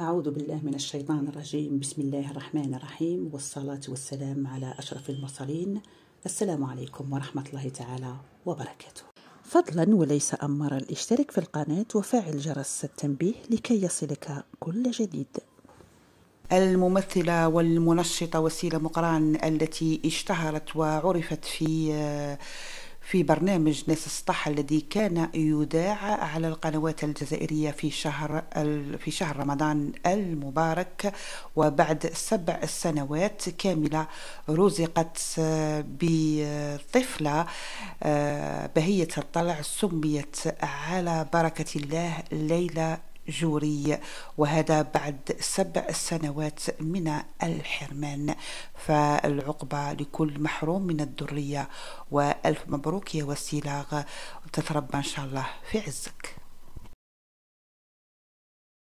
أعوذ بالله من الشيطان الرجيم بسم الله الرحمن الرحيم والصلاة والسلام على أشرف المرسلين السلام عليكم ورحمة الله تعالى وبركاته فضلا وليس أمرا اشترك في القناة وفعل جرس التنبيه لكي يصلك كل جديد الممثلة والمنشطة وسيلة مقران التي اشتهرت وعرفت في في برنامج ناس السطح الذي كان يذاع على القنوات الجزائرية في شهر في شهر رمضان المبارك وبعد سبع سنوات كاملة رزقت بطفلة آه، بهية الطلع سميت على بركة الله ليلى جوري وهذا بعد سبع سنوات من الحرمان فالعقبة لكل محروم من الدرية وألف مبروك يا وسيلة تتربى إن شاء الله في عزك